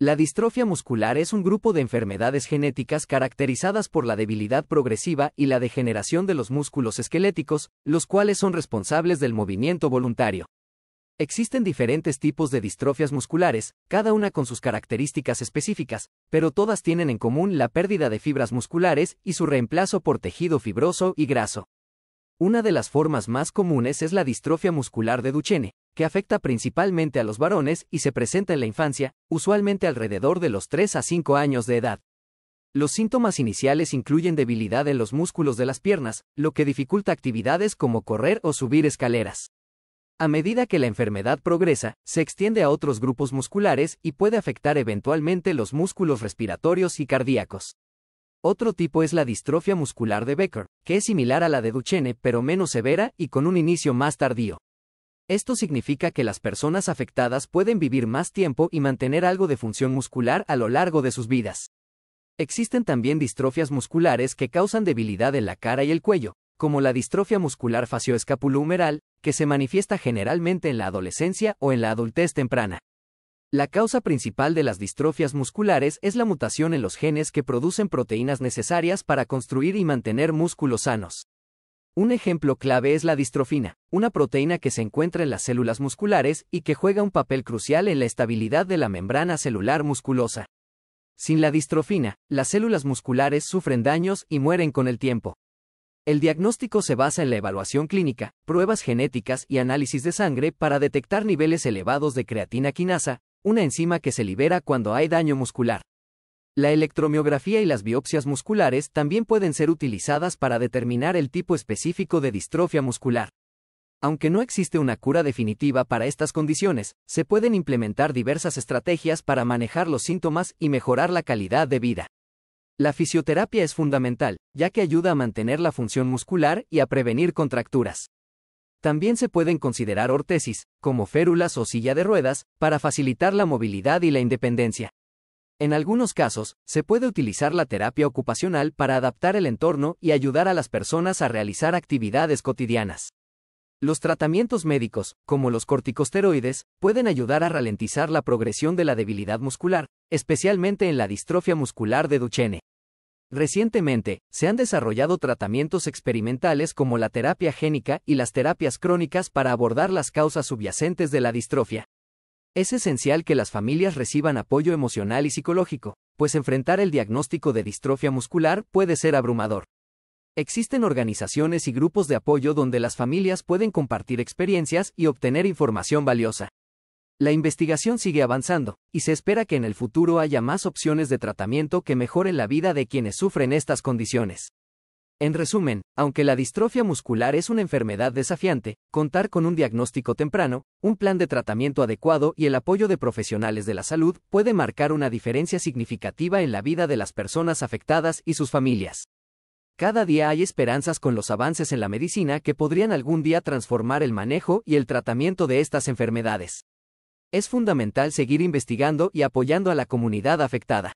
La distrofia muscular es un grupo de enfermedades genéticas caracterizadas por la debilidad progresiva y la degeneración de los músculos esqueléticos, los cuales son responsables del movimiento voluntario. Existen diferentes tipos de distrofias musculares, cada una con sus características específicas, pero todas tienen en común la pérdida de fibras musculares y su reemplazo por tejido fibroso y graso. Una de las formas más comunes es la distrofia muscular de Duchenne, que afecta principalmente a los varones y se presenta en la infancia, usualmente alrededor de los 3 a 5 años de edad. Los síntomas iniciales incluyen debilidad en los músculos de las piernas, lo que dificulta actividades como correr o subir escaleras. A medida que la enfermedad progresa, se extiende a otros grupos musculares y puede afectar eventualmente los músculos respiratorios y cardíacos. Otro tipo es la distrofia muscular de Becker, que es similar a la de Duchenne pero menos severa y con un inicio más tardío. Esto significa que las personas afectadas pueden vivir más tiempo y mantener algo de función muscular a lo largo de sus vidas. Existen también distrofias musculares que causan debilidad en la cara y el cuello, como la distrofia muscular facioescapulohumeral, que se manifiesta generalmente en la adolescencia o en la adultez temprana. La causa principal de las distrofias musculares es la mutación en los genes que producen proteínas necesarias para construir y mantener músculos sanos. Un ejemplo clave es la distrofina, una proteína que se encuentra en las células musculares y que juega un papel crucial en la estabilidad de la membrana celular musculosa. Sin la distrofina, las células musculares sufren daños y mueren con el tiempo. El diagnóstico se basa en la evaluación clínica, pruebas genéticas y análisis de sangre para detectar niveles elevados de creatina quinasa, una enzima que se libera cuando hay daño muscular. La electromiografía y las biopsias musculares también pueden ser utilizadas para determinar el tipo específico de distrofia muscular. Aunque no existe una cura definitiva para estas condiciones, se pueden implementar diversas estrategias para manejar los síntomas y mejorar la calidad de vida. La fisioterapia es fundamental, ya que ayuda a mantener la función muscular y a prevenir contracturas. También se pueden considerar ortesis, como férulas o silla de ruedas, para facilitar la movilidad y la independencia. En algunos casos, se puede utilizar la terapia ocupacional para adaptar el entorno y ayudar a las personas a realizar actividades cotidianas. Los tratamientos médicos, como los corticosteroides, pueden ayudar a ralentizar la progresión de la debilidad muscular, especialmente en la distrofia muscular de Duchenne. Recientemente, se han desarrollado tratamientos experimentales como la terapia génica y las terapias crónicas para abordar las causas subyacentes de la distrofia. Es esencial que las familias reciban apoyo emocional y psicológico, pues enfrentar el diagnóstico de distrofia muscular puede ser abrumador. Existen organizaciones y grupos de apoyo donde las familias pueden compartir experiencias y obtener información valiosa. La investigación sigue avanzando, y se espera que en el futuro haya más opciones de tratamiento que mejoren la vida de quienes sufren estas condiciones. En resumen, aunque la distrofia muscular es una enfermedad desafiante, contar con un diagnóstico temprano, un plan de tratamiento adecuado y el apoyo de profesionales de la salud puede marcar una diferencia significativa en la vida de las personas afectadas y sus familias. Cada día hay esperanzas con los avances en la medicina que podrían algún día transformar el manejo y el tratamiento de estas enfermedades. Es fundamental seguir investigando y apoyando a la comunidad afectada.